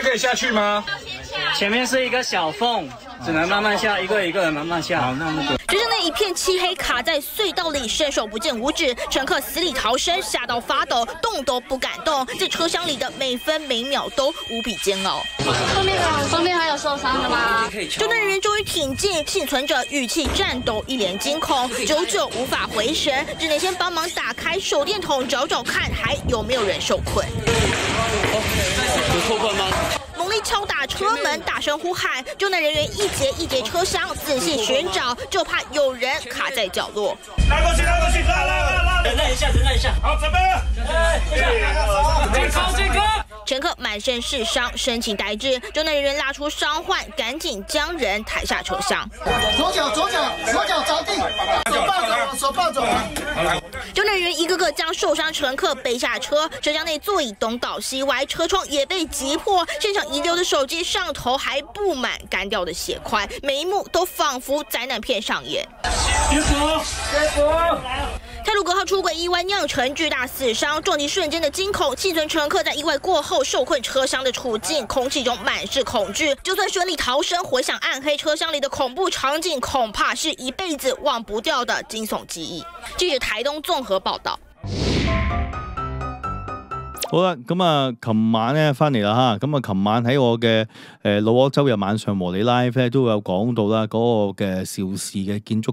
可以下去吗？前面是一个小缝，只能慢慢下，一个一个慢慢下。好，那那个就是那一片漆黑，卡在隧道里，伸手不见五指，乘客死里逃生，吓到发抖，动都不敢动。这车厢里的每分每秒都无比煎熬。后面呢？后面还有受伤的吗？救难人员终于挺进，幸存者语气颤抖，一脸惊恐，久久无法回神，只能先帮忙打开手电筒，找找看还有没有人受困。有错困吗？猛力敲打车门，大声呼喊。救难人员一节一节车厢仔细寻找，就怕有人卡在角落。拉过去，拉过去，拉拉拉！忍耐一下，忍耐一下。好，准备。准备，油！超劲哥。乘客满身是伤，神情呆滞。中队人员拉出伤患，赶紧将人抬下车厢。左脚、左脚、左脚着地，手抱着，手抱走。中队人一个个将受伤乘客背下车。车厢内座椅东倒西歪，车窗也被挤破。现场遗留的手机上头还布满干掉的血块，每一幕都仿佛灾难片上演。别走，别走。泰鲁阁号出轨意外酿成巨大死伤，撞击瞬间的惊恐，幸存乘客在意外过后受困车厢的处境，空气中满是恐惧。就算顺利逃生，回想暗黑车厢里的恐怖场景，恐怕是一辈子忘不掉的惊悚记忆。记者台东综合报道。好啦，咁啊，琴晚咧翻嚟啦吓，咁啊，琴晚喺我嘅诶老挝周日晚上和你 live 咧，都有讲到啦，嗰个嘅肇事嘅建筑。